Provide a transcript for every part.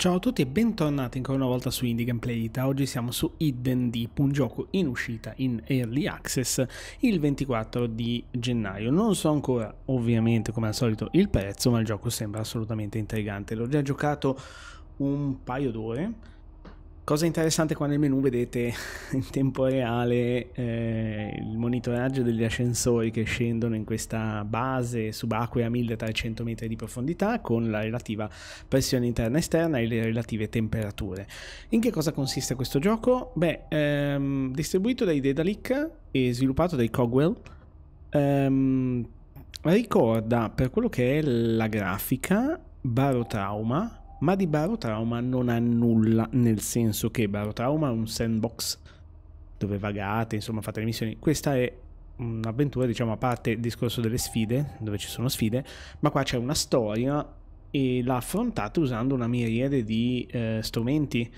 Ciao a tutti e bentornati ancora una volta su Indie Gameplay Ita. Oggi siamo su Hidden Deep, un gioco in uscita in Early Access il 24 di gennaio. Non so ancora, ovviamente, come al solito, il prezzo, ma il gioco sembra assolutamente intrigante. L'ho già giocato un paio d'ore Cosa interessante qua nel menu vedete in tempo reale eh, il monitoraggio degli ascensori che scendono in questa base subacquea a 1300 metri di profondità con la relativa pressione interna e esterna e le relative temperature. In che cosa consiste questo gioco? Beh, ehm, distribuito dai Dedalic e sviluppato dai Cogwell. Ehm, ricorda per quello che è la grafica Barotrauma ma di Barotrauma non ha nulla, nel senso che Barotrauma è un sandbox dove vagate, insomma fate le missioni. Questa è un'avventura, diciamo, a parte il discorso delle sfide, dove ci sono sfide, ma qua c'è una storia e l'ha affrontata usando una miriade di eh, strumenti,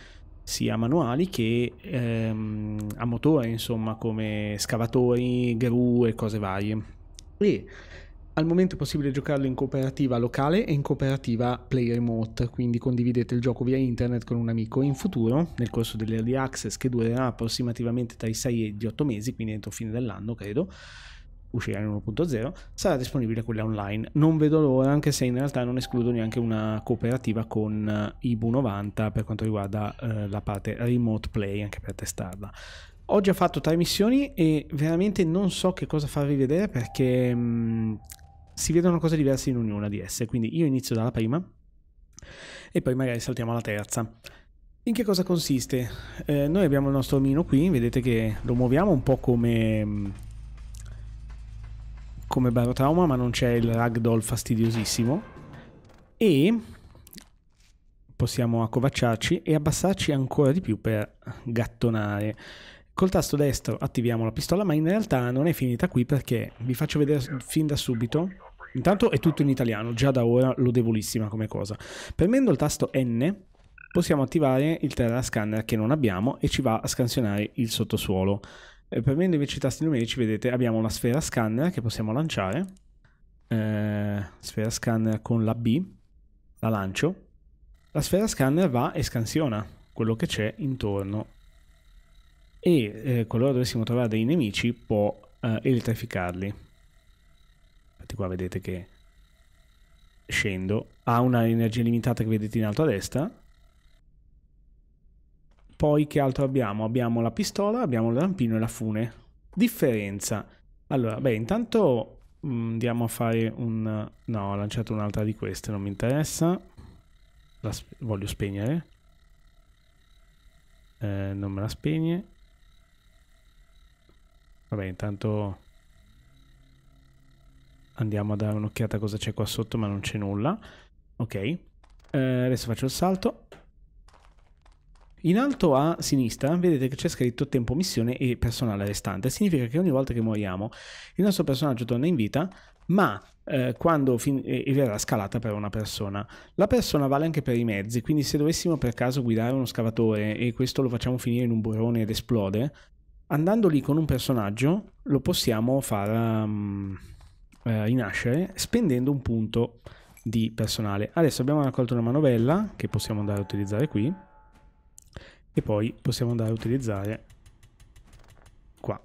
sia manuali che ehm, a motore, insomma, come scavatori, gru e cose varie. E al momento è possibile giocarlo in cooperativa locale e in cooperativa play remote, quindi condividete il gioco via internet con un amico. In futuro, nel corso dell'early access che durerà approssimativamente tra i 6 e gli 8 mesi, quindi entro fine dell'anno credo, uscirà in 1.0, sarà disponibile quella online. Non vedo l'ora, anche se in realtà non escludo neanche una cooperativa con eh, IBU 90 per quanto riguarda eh, la parte remote play, anche per testarla. Oggi Ho fatto tre missioni e veramente non so che cosa farvi vedere perché mh, mm, si vedono cose diverse in ognuna di esse, quindi io inizio dalla prima e poi magari saltiamo alla terza. In che cosa consiste? Eh, noi abbiamo il nostro omino qui, vedete che lo muoviamo un po' come, come barotrauma, ma non c'è il ragdoll fastidiosissimo. E possiamo accovacciarci e abbassarci ancora di più per gattonare. Col tasto destro attiviamo la pistola, ma in realtà non è finita qui perché vi faccio vedere fin da subito Intanto è tutto in italiano, già da ora lodevolissima come cosa. Premendo il tasto N possiamo attivare il Terra Scanner che non abbiamo e ci va a scansionare il sottosuolo. Eh, premendo invece i tasti numerici, vedete, abbiamo una sfera scanner che possiamo lanciare. Eh, sfera scanner con la B, la lancio. La sfera scanner va e scansiona quello che c'è intorno. E eh, qualora dovessimo trovare dei nemici può eh, elettrificarli infatti qua vedete che scendo, ha un'energia limitata che vedete in alto a destra, poi che altro abbiamo? Abbiamo la pistola, abbiamo il rampino e la fune. Differenza. Allora, beh, intanto mm, andiamo a fare un... No, ho lanciato un'altra di queste, non mi interessa. La sp... voglio spegnere. Eh, non me la spegne. Vabbè, intanto andiamo a dare un'occhiata a cosa c'è qua sotto, ma non c'è nulla. Ok, eh, adesso faccio il salto. In alto a sinistra vedete che c'è scritto tempo missione e personale restante, significa che ogni volta che moriamo il nostro personaggio torna in vita, ma eh, quando e verrà scalata per una persona. La persona vale anche per i mezzi, quindi se dovessimo per caso guidare uno scavatore e questo lo facciamo finire in un burrone ed esplode, andando lì con un personaggio lo possiamo far... Um eh, in eh, spendendo un punto di personale. Adesso abbiamo raccolto una manovella che possiamo andare a utilizzare qui e poi possiamo andare a utilizzare qua.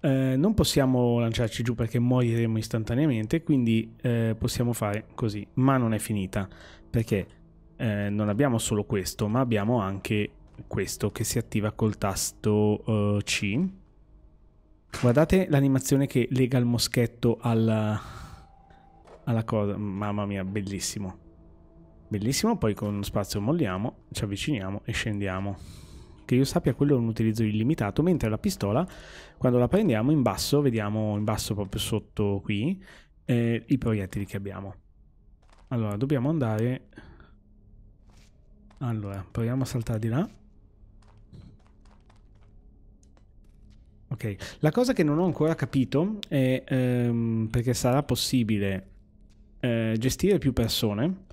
Eh, non possiamo lanciarci giù perché moriremo istantaneamente, quindi eh, possiamo fare così, ma non è finita perché eh, non abbiamo solo questo, ma abbiamo anche questo che si attiva col tasto eh, C Guardate l'animazione che lega il moschetto alla, alla cosa. Mamma mia, bellissimo. Bellissimo, poi con spazio molliamo, ci avviciniamo e scendiamo. Che io sappia, quello è un utilizzo illimitato, mentre la pistola, quando la prendiamo in basso, vediamo in basso proprio sotto qui, eh, i proiettili che abbiamo. Allora, dobbiamo andare... Allora, proviamo a saltare di là. Ok, la cosa che non ho ancora capito è ehm, perché sarà possibile eh, gestire più persone,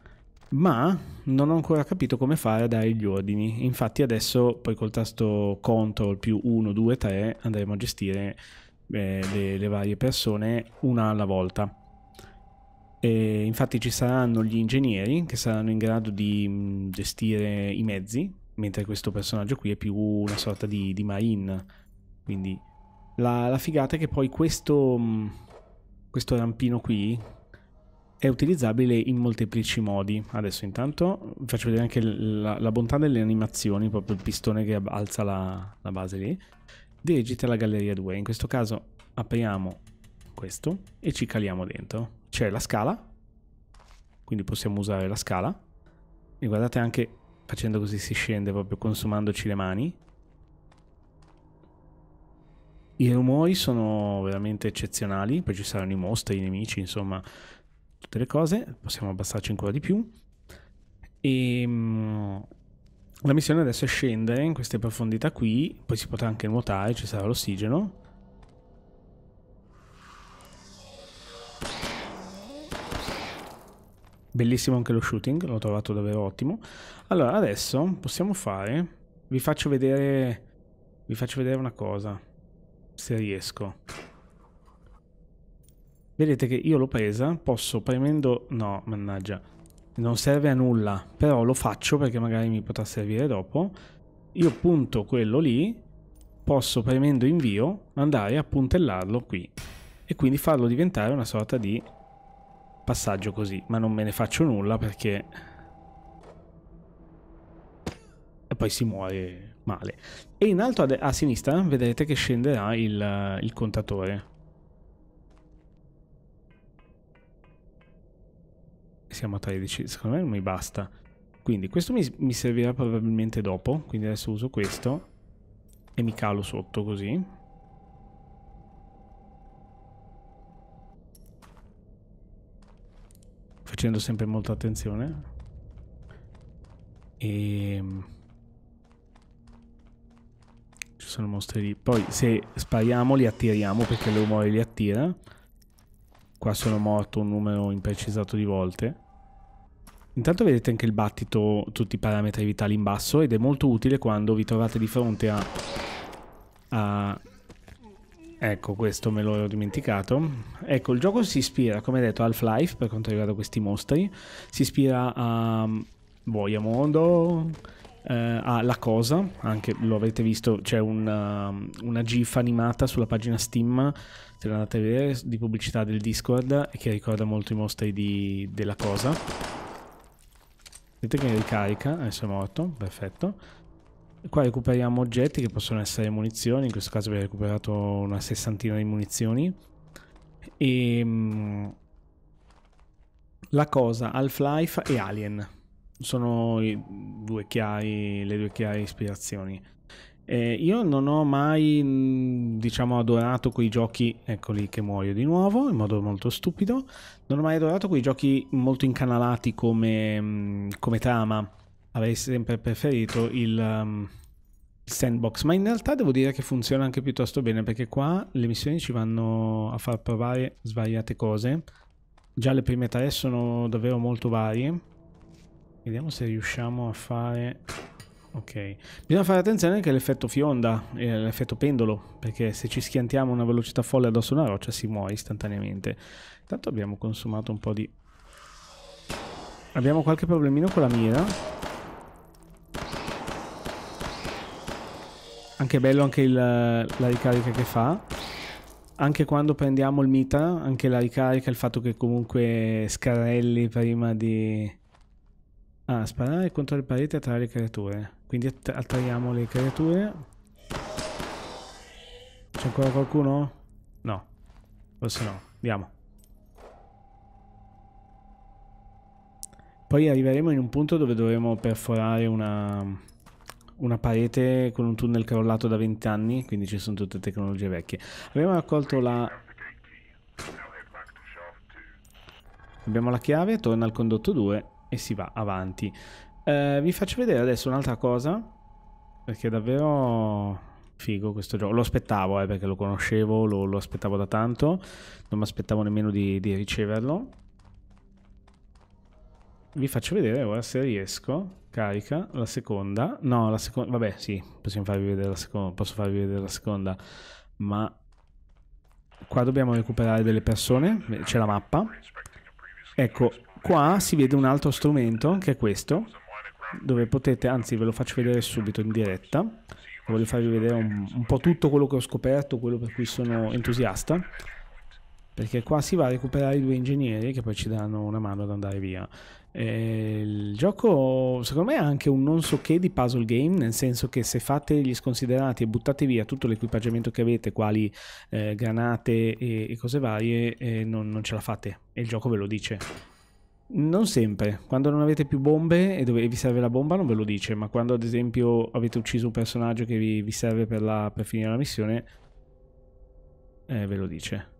ma non ho ancora capito come fare a dare gli ordini. Infatti adesso poi col tasto CTRL più 1, 2, 3 andremo a gestire eh, le, le, varie persone una alla volta. E infatti ci saranno gli ingegneri che saranno in grado di mm, gestire i mezzi, mentre questo personaggio qui è più una sorta di, di marine quindi la, la figata è che poi questo, mm, questo rampino qui è utilizzabile in molteplici modi. Adesso intanto vi faccio vedere anche la, la, bontà delle animazioni, proprio il pistone che alza la, la base lì. Dirigite alla galleria 2. In questo caso apriamo questo e ci caliamo dentro. C'è la scala, quindi possiamo usare la scala. E guardate anche facendo così si scende proprio consumandoci le mani. I rumori sono veramente eccezionali, poi ci saranno i mostri, i nemici, insomma, tutte le cose. Possiamo abbassarci ancora di più. E ehm, la missione adesso è scendere in queste profondità qui, poi si potrà anche nuotare, ci sarà l'ossigeno. Bellissimo anche lo shooting, l'ho trovato davvero ottimo. Allora, adesso possiamo fare... Vi faccio vedere... Vi faccio vedere una cosa se riesco. Vedete che io l'ho presa, posso premendo... No, mannaggia, non serve a nulla, però lo faccio perché magari mi potrà servire dopo. Io punto quello lì, posso premendo invio andare a puntellarlo qui e quindi farlo diventare una sorta di passaggio così, ma non me ne faccio nulla perché... E poi si muore male. E in alto a, a sinistra vedrete che scenderà il, il contatore. Siamo a 13, secondo me non mi basta. Quindi questo mi, mi servirà probabilmente dopo, quindi adesso uso questo e mi calo sotto così. Facendo sempre molta attenzione. E... Ehm, ci sono mostri lì. Poi se spariamo li attiriamo perché le umore li attira. Qua sono morto un numero imprecisato di volte. Intanto vedete anche il battito, tutti i parametri vitali in basso ed è molto utile quando vi trovate di fronte a... a ecco, questo me l'ho dimenticato. Ecco, il gioco si ispira, come detto, Half-Life per quanto riguarda questi mostri. Si ispira a... Boia Mondo eh, ha La Cosa, anche lo avete visto, c'è una, um, una GIF animata sulla pagina Steam, se la andate a vedere, di pubblicità del Discord, che ricorda molto i mostri di, della Cosa. Vedete che ricarica, adesso è morto, perfetto. Qua recuperiamo oggetti che possono essere munizioni, in questo caso abbiamo recuperato una sessantina di munizioni. E... Ehm, la cosa, Half-Life e Alien sono due chiari, le due chiare ispirazioni. Eh, io non ho mai, mm, diciamo, adorato quei giochi, eccoli che muoio di nuovo, in modo molto stupido, non ho mai adorato quei giochi molto incanalati come, mm, come trama, avrei sempre preferito il, um, il sandbox, ma in realtà devo dire che funziona anche piuttosto bene, perché qua le missioni ci vanno a far provare svariate cose, già le prime tre sono davvero molto varie, Vediamo se riusciamo a fare... Ok. Bisogna fare attenzione anche all'effetto fionda, eh, all'effetto pendolo, perché se ci schiantiamo a una velocità folle addosso a una roccia si muore istantaneamente. Intanto abbiamo consumato un po' di... Abbiamo qualche problemino con la mira. Anche bello anche il, la ricarica che fa. Anche quando prendiamo il mitra, anche la ricarica, il fatto che comunque scarrelli prima di Ah, sparare contro le pareti e attrarre le creature. Quindi att attraiamo le creature. C'è ancora qualcuno? No. Forse no. Andiamo. Poi arriveremo in un punto dove dovremo perforare una una parete con un tunnel crollato da 20 anni, quindi ci sono tutte tecnologie vecchie. Abbiamo raccolto la... Abbiamo la chiave, torna al condotto 2 e si va avanti. Eh, vi faccio vedere adesso un'altra cosa, perché è davvero figo questo gioco. Lo aspettavo eh, perché lo conoscevo, lo, lo aspettavo da tanto, non mi aspettavo nemmeno di, di riceverlo. Vi faccio vedere ora se riesco. Carica la seconda. No, la seconda. Vabbè, sì, possiamo farvi vedere la seconda. Posso farvi vedere la seconda. Ma qua dobbiamo recuperare delle persone. C'è la mappa. Ecco, qua si vede un altro strumento che è questo dove potete, anzi ve lo faccio vedere subito in diretta voglio farvi vedere un, un po' tutto quello che ho scoperto quello per cui sono entusiasta perché qua si va a recuperare i due ingegneri che poi ci daranno una mano ad andare via. E il gioco secondo me è anche un non so che di puzzle game, nel senso che se fate gli sconsiderati e buttate via tutto l'equipaggiamento che avete, quali eh, granate e, e cose varie, eh, non, non ce la fate e il gioco ve lo dice non sempre, quando non avete più bombe e, dove, vi serve la bomba non ve lo dice, ma quando ad esempio avete ucciso un personaggio che vi, vi serve per, la, per, finire la missione, eh, ve lo dice.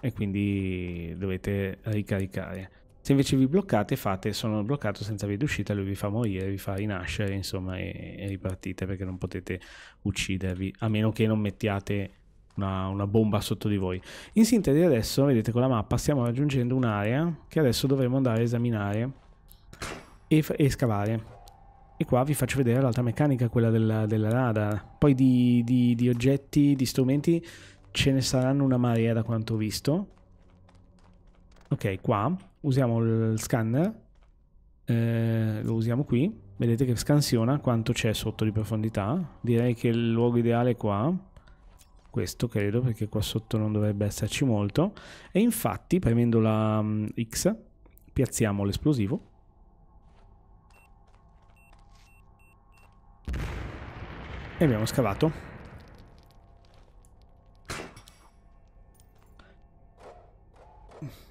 E quindi dovete ricaricare. Se invece vi bloccate, fate sono bloccato senza via d'uscita, lui vi fa morire, vi fa rinascere, insomma, e, e ripartite perché non potete uccidervi, a meno che non mettiate una, una, bomba sotto di voi. In sintesi adesso, vedete con la mappa, stiamo raggiungendo un'area che adesso dovremo andare a esaminare e, e, scavare. E qua vi faccio vedere l'altra meccanica, quella della, della radar. Poi di, di, di oggetti, di strumenti, ce ne saranno una marea da quanto ho visto. Ok, qua usiamo il scanner. Eh, lo usiamo qui vedete che scansiona quanto c'è sotto di profondità direi che il luogo ideale è qua questo credo perché qua sotto non dovrebbe esserci molto e infatti premendo la mm, X piazziamo l'esplosivo e abbiamo scavato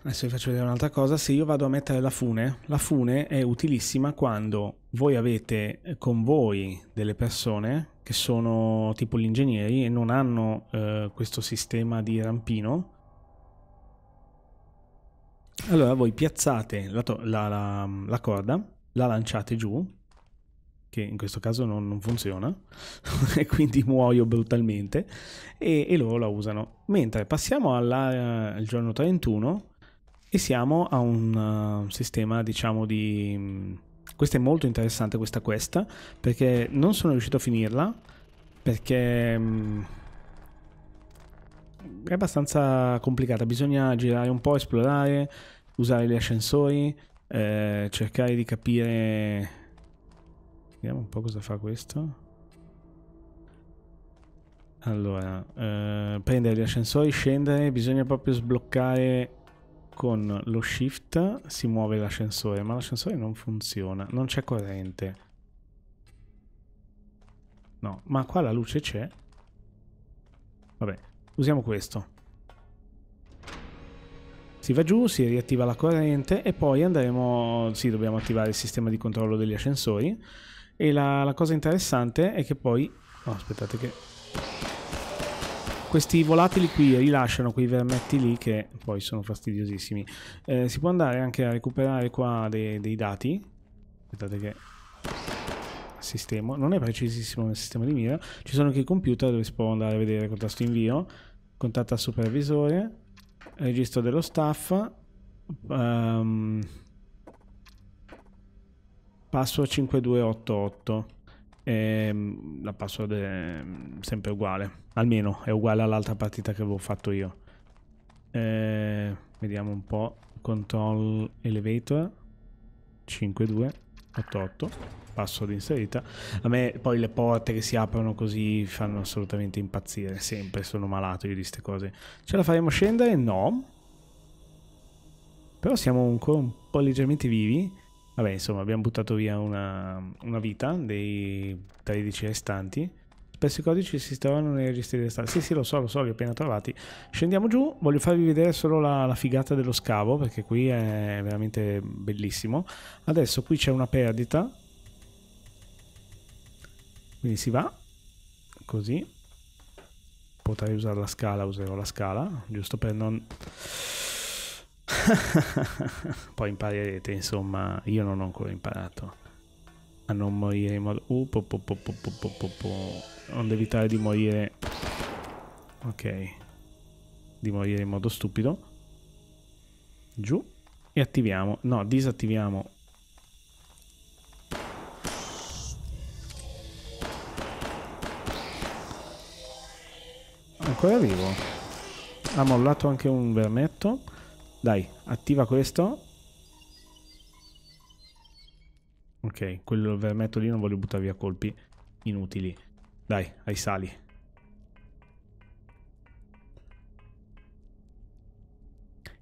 adesso vi faccio vedere un'altra cosa se io vado a mettere la fune la fune è utilissima quando voi avete eh, con voi delle persone che sono tipo gli ingegneri e non hanno eh, questo sistema di rampino. Allora voi piazzate la, la, la, la corda, la lanciate giù, che in questo caso non, non funziona, e quindi muoio brutalmente, e, e, loro la usano. Mentre passiamo eh, al giorno 31 e siamo a un uh, sistema diciamo di mm, questa è molto interessante, questa quest, perché non sono riuscito a finirla, perché... Mh, mm, è abbastanza complicata, bisogna girare un po', esplorare, usare gli ascensori, eh, cercare di capire... Vediamo un po' cosa fa questo. Allora, eh, prendere gli ascensori, scendere, bisogna proprio sbloccare con lo shift si muove l'ascensore, ma l'ascensore non funziona, non c'è corrente. No, ma qua la luce c'è. Vabbè, usiamo questo. Si va giù, si riattiva la corrente e poi andremo... Sì, dobbiamo attivare il sistema di controllo degli ascensori. E la, la cosa interessante è che poi... Oh, aspettate che questi volatili qui rilasciano quei vermetti lì che poi sono fastidiosissimi. Eh, si può andare anche a recuperare qua dei, dei dati. Aspettate che sistema. Non è precisissimo nel sistema di mira. Ci sono anche i computer dove si può andare a vedere contasto invio, contatto al supervisore, registro dello staff, um, password 5288. Ehm, la password è sempre uguale. Almeno è uguale all'altra partita che avevo fatto io. Eh, vediamo un po'. Control elevator 5288. Password inserita. A me poi le porte che si aprono così fanno assolutamente impazzire. Sempre sono malato io di queste cose. Ce la faremo scendere? No. Però siamo ancora un po' leggermente vivi. Vabbè, insomma, abbiamo buttato via una, una vita dei 13 restanti. Spesso i codici si trovano nei registri restanti. Sì, sì, lo so, lo so, li ho appena trovati. Scendiamo giù, voglio farvi vedere solo la, la figata dello scavo, perché qui è veramente bellissimo. Adesso qui c'è una perdita. Quindi si va, così. Potrei usare la scala, userò la scala, giusto per non Poi imparerete, insomma, io non ho ancora imparato a non morire in modo... Uh, po, po, po, po, po, po, po, po. Non evitare di morire... Ok. Di morire in modo stupido. Giù. E attiviamo. No, disattiviamo. Ancora vivo. Ha mollato anche un vermetto. Dai, attiva questo. Ok, quello vermetto lì non voglio buttare via colpi inutili. Dai, ai sali.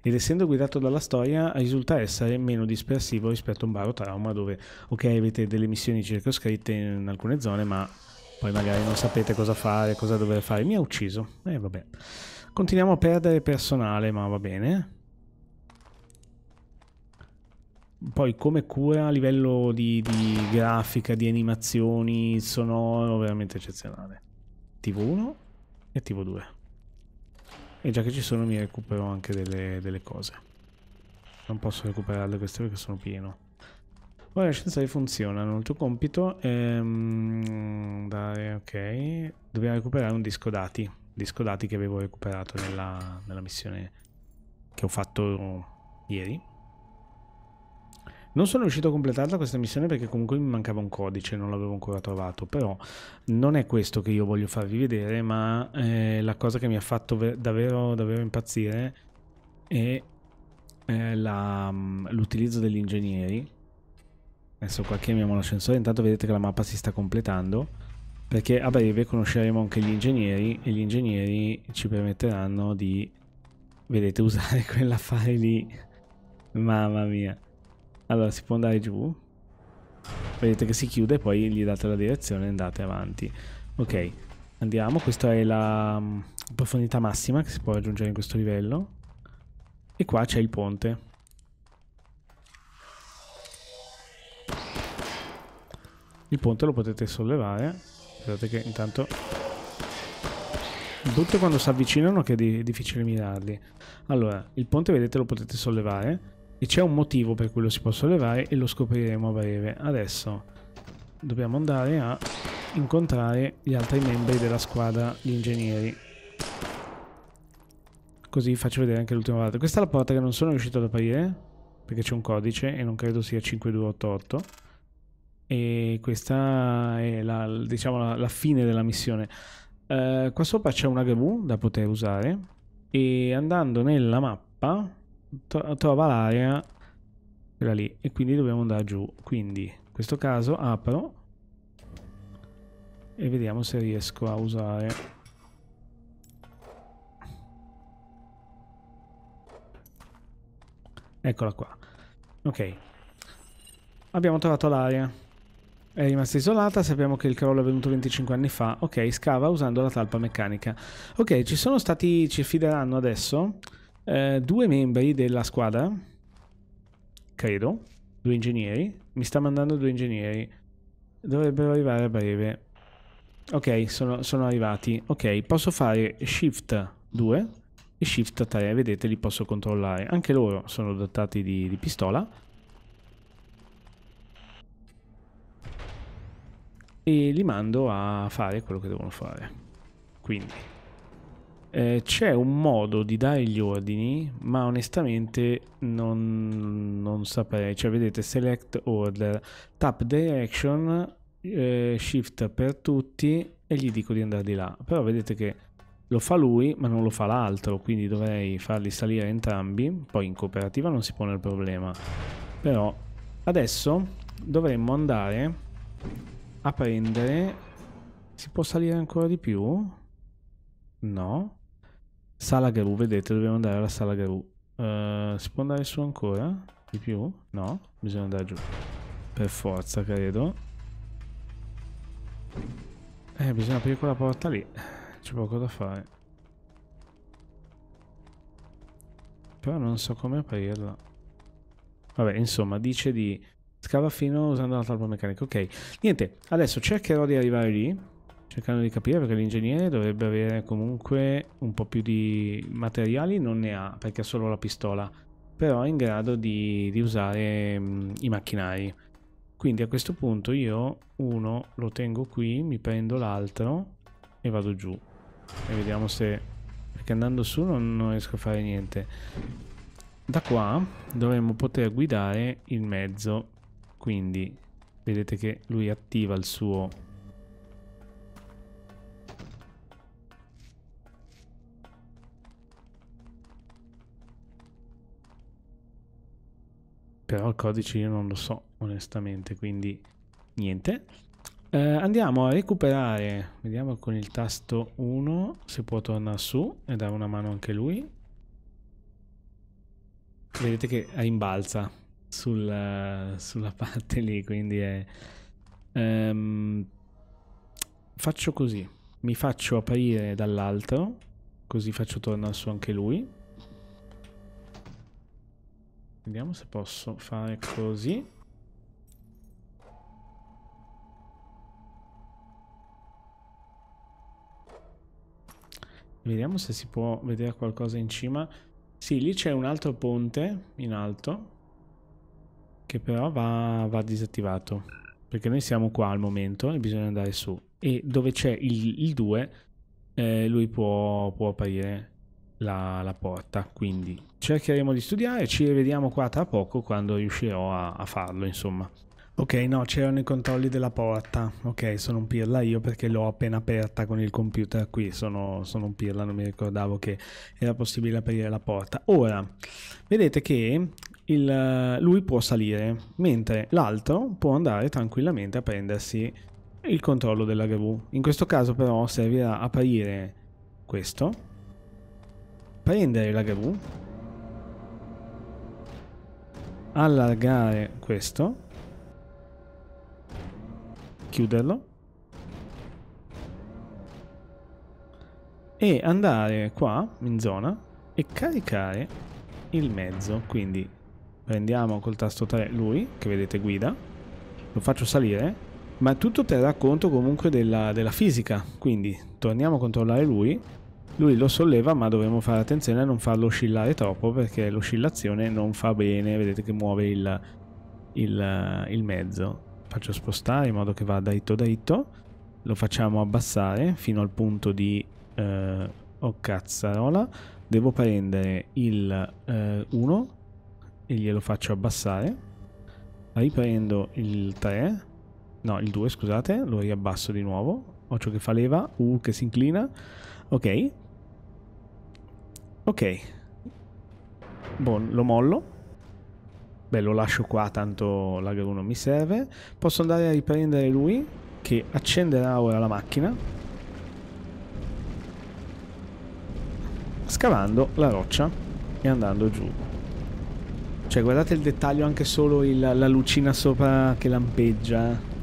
Ed essendo guidato dalla storia, risulta essere meno dispersivo rispetto a un baro trauma dove, ok, avete delle missioni circoscritte in alcune zone, ma poi magari non sapete cosa fare, cosa dover fare. Mi ha ucciso. E eh, vabbè. Continuiamo a perdere personale, ma va bene poi come cura a livello di, di grafica, di animazioni, sonoro, veramente eccezionale. TV1 e TV2. E già che ci sono mi recupero anche delle, delle cose. Non posso recuperarle queste perché sono pieno. Ora le scienze funzionano, il tuo compito è mm, dare, ok, dobbiamo recuperare un disco dati, disco dati che avevo recuperato nella, nella missione che ho fatto ieri. Non sono riuscito a completarla questa missione perché comunque mi mancava un codice, non l'avevo ancora trovato, però non è questo che io voglio farvi vedere, ma eh, la cosa che mi ha fatto davvero, davvero impazzire è eh, mm, l'utilizzo degli ingegneri. Adesso qua chiamiamo l'ascensore, intanto vedete che la mappa si sta completando perché a breve conosceremo anche gli ingegneri e gli ingegneri ci permetteranno di vedete usare quell'affare lì mamma mia allora si può andare giù. Vedete che si chiude, poi gli date la direzione e andate avanti. Ok, andiamo. Questa è la mm, profondità massima che si può raggiungere in questo livello. E qua c'è il ponte. Il ponte lo potete sollevare. Guardate che intanto... Il quando si avvicinano che è difficile mirarli. Allora, il ponte vedete lo potete sollevare e c'è un motivo per cui lo si può sollevare e lo scopriremo a breve. Adesso dobbiamo andare a incontrare gli altri membri della squadra di ingegneri. Così faccio vedere anche l'ultima volta. Questa è la porta che non sono riuscito ad aprire, perché c'è un codice e non credo sia 5288 e questa è la, diciamo, la, la fine della missione. Uh, qua sopra c'è una gru da poter usare e andando nella mappa trova l'area, quella lì, e quindi dobbiamo andare giù. Quindi, in questo caso, apro e vediamo se riesco a usare. Eccola qua. Ok. Abbiamo trovato l'area. È rimasta isolata, sappiamo che il crollo è avvenuto 25 anni fa. Ok, scava usando la talpa meccanica. Ok, ci sono stati... ci fideranno adesso eh, due membri della squadra, credo, due ingegneri. Mi sta mandando due ingegneri. Dovrebbero arrivare a breve. Ok, sono, sono arrivati. Ok, posso fare Shift 2 e Shift 3. Vedete, li posso controllare. Anche loro sono dotati di, di pistola. E li mando a fare quello che devono fare. Quindi eh, c'è un modo di dare gli ordini, ma onestamente non, non saprei. Cioè, vedete, select order, tap direction, eh, shift per tutti e gli dico di andare di là. Però vedete che lo fa lui, ma non lo fa l'altro, quindi dovrei farli salire entrambi. Poi in cooperativa non si pone il problema. Però adesso dovremmo andare a prendere... Si può salire ancora di più? No. Sala Garou, vedete, dobbiamo andare alla Sala Garou. Uh, si può andare su ancora? Di più? No? Bisogna andare giù. Per forza, credo. Eh, bisogna aprire quella porta lì. C'è poco da fare. Però non so come aprirla. Vabbè, insomma, dice di... Scava fino usando la talpa meccanico. Ok. Niente, adesso cercherò di arrivare lì cercando di capire perché l'ingegnere dovrebbe avere comunque un po' più di materiali, non ne ha perché ha solo la pistola, però è in grado di, di usare mh, i macchinari. Quindi a questo punto io uno lo tengo qui, mi prendo l'altro e vado giù. E vediamo se... perché andando su non, non riesco a fare niente. Da qua dovremmo poter guidare il mezzo, quindi vedete che lui attiva il suo Però il codice io non lo so, onestamente, quindi niente. Eh, andiamo a recuperare, vediamo con il tasto 1 se può tornare su e dare una mano anche lui. Vedete che rimbalza sul, eh, sulla parte lì, quindi è... Um, faccio così, mi faccio aprire dall'altro, così faccio tornare su anche lui. Vediamo se posso fare così. Vediamo se si può vedere qualcosa in cima. Sì, lì c'è un altro ponte in alto che però va, va, disattivato perché noi siamo qua al momento e bisogna andare su e dove c'è il, il 2 eh, lui può, può apparire la, la, porta. Quindi cercheremo di studiare, ci rivediamo qua tra poco quando riuscirò a, a farlo, insomma. Ok, no, c'erano i controlli della porta. Ok, sono un pirla io perché l'ho appena aperta con il computer qui. Sono, sono, un pirla, non mi ricordavo che era possibile aprire la porta. Ora, vedete che il, lui può salire, mentre l'altro può andare tranquillamente a prendersi il controllo della gru. In questo caso però servirà aprire questo prendere la gru, allargare questo, chiuderlo e andare qua in zona e caricare il mezzo. Quindi prendiamo col tasto 3 lui, che vedete guida, lo faccio salire, ma tutto terrà conto comunque della, della fisica. Quindi torniamo a controllare lui lui lo solleva ma dovremmo fare attenzione a non farlo oscillare troppo perché l'oscillazione non fa bene, vedete che muove il, il, il mezzo. Faccio spostare in modo che vada dritto dritto, lo facciamo abbassare fino al punto di... Eh, oh cazzarola, devo prendere il eh, 1 e glielo faccio abbassare, riprendo il 3, no il 2 scusate, lo riabbasso di nuovo, occhio che fa leva, U che si inclina, Ok. Ok. Buon, lo mollo. Beh, lo lascio qua, tanto l'agro non mi serve. Posso andare a riprendere lui, che accenderà ora la macchina. Scavando la roccia e andando giù. Cioè, guardate il dettaglio, anche solo il, la lucina sopra che lampeggia.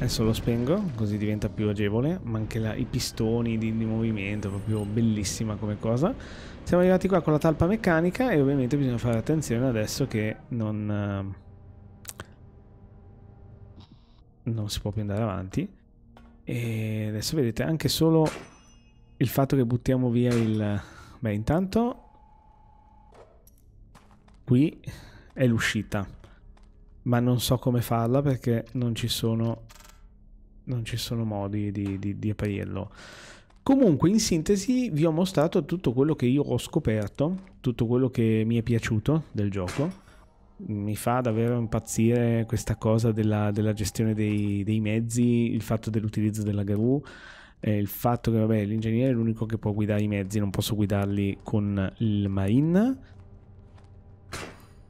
Adesso lo spengo, così diventa più agevole, ma anche la, i pistoni di, di, movimento, proprio bellissima come cosa. Siamo arrivati qua con la talpa meccanica e ovviamente bisogna fare attenzione adesso che non... Eh, non si può più andare avanti. E adesso vedete anche solo il fatto che buttiamo via il... Beh, intanto... Qui è l'uscita. Ma non so come farla perché non ci sono non ci sono modi di, di, di aprirlo. Comunque, in sintesi, vi ho mostrato tutto quello che io ho scoperto, tutto quello che mi è piaciuto del gioco. Mi fa davvero impazzire questa cosa della, della gestione dei, dei, mezzi, il fatto dell'utilizzo della gru, eh, il fatto che vabbè, l'ingegnere è l'unico che può guidare i mezzi, non posso guidarli con il marine.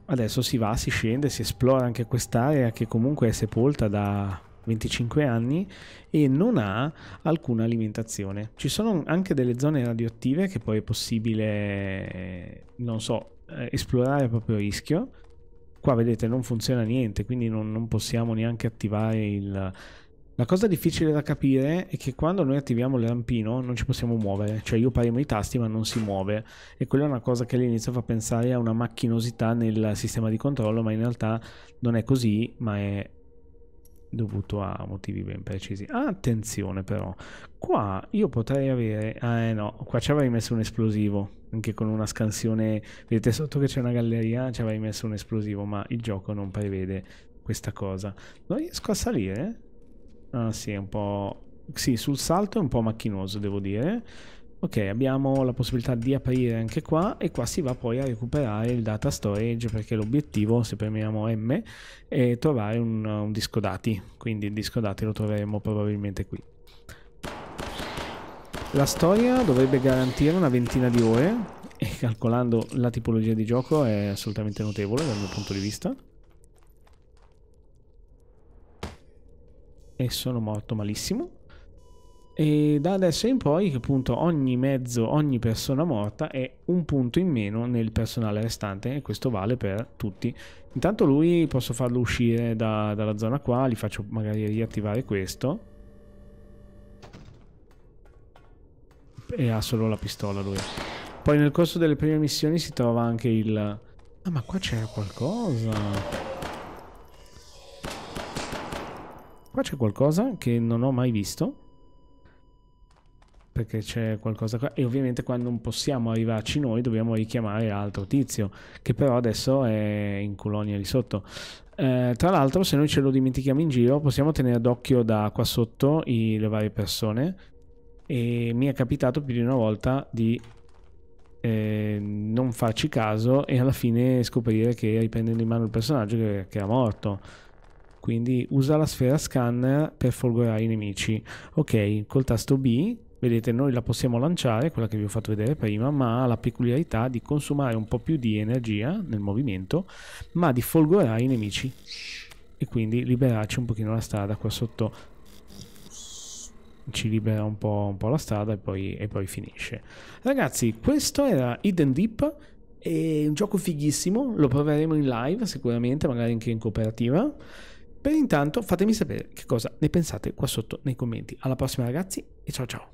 Adesso si va, si scende, si esplora anche quest'area che comunque è sepolta da 25 anni e non ha alcuna alimentazione. Ci sono anche delle zone radioattive che poi è possibile, non so, eh, esplorare a proprio rischio. Qua vedete non funziona niente, quindi non, non possiamo neanche attivare il... La cosa difficile da capire è che quando noi attiviamo il rampino non ci possiamo muovere, cioè io premo i tasti ma non si muove e quella è una cosa che all'inizio fa pensare a una macchinosità nel sistema di controllo, ma in realtà non è così, ma è dovuto a motivi ben precisi. Attenzione però, qua io potrei avere... Eh no, qua ci avrei messo un esplosivo, anche con una scansione... Vedete sotto che c'è una galleria, ci avrei messo un esplosivo, ma il gioco non prevede questa cosa. Non riesco a salire? Ah sì, è un po'... Sì, sul salto è un po' macchinoso, devo dire. Ok, abbiamo la possibilità di aprire anche qua e qua si va poi a recuperare il data storage perché l'obiettivo, se premiamo M, è trovare un, un disco dati, quindi il disco dati lo troveremo probabilmente qui. La storia dovrebbe garantire una ventina di ore e calcolando la tipologia di gioco è assolutamente notevole dal mio punto di vista. E sono morto malissimo. E da adesso in poi, appunto, ogni mezzo, ogni persona morta è un punto in meno nel personale restante e questo vale per tutti. Intanto lui posso farlo uscire da, dalla zona qua, gli faccio magari riattivare questo. E ha solo la pistola lui. Poi nel corso delle prime missioni si trova anche il... Ah ma qua c'era qualcosa! Qua c'è qualcosa che non ho mai visto perché c'è qualcosa qua e ovviamente quando non possiamo arrivarci noi dobbiamo richiamare l'altro tizio che però adesso è in colonia lì sotto eh, tra l'altro se noi ce lo dimentichiamo in giro possiamo tenere d'occhio da qua sotto i, le varie persone e mi è capitato più di una volta di eh, non farci caso e alla fine scoprire che riprendendo in mano il personaggio che, che era morto quindi usa la sfera scanner per folgorare i nemici ok col tasto B Vedete, noi la possiamo lanciare, quella che vi ho fatto vedere prima, ma ha la peculiarità di consumare un po' più di energia nel movimento, ma di folgorare i nemici e quindi liberarci un pochino la strada qua sotto ci libera un po', un po la strada e poi, e poi finisce ragazzi questo era Hidden Deep è un gioco fighissimo lo proveremo in live sicuramente magari anche in cooperativa per intanto fatemi sapere che cosa ne pensate qua sotto nei commenti alla prossima ragazzi e ciao ciao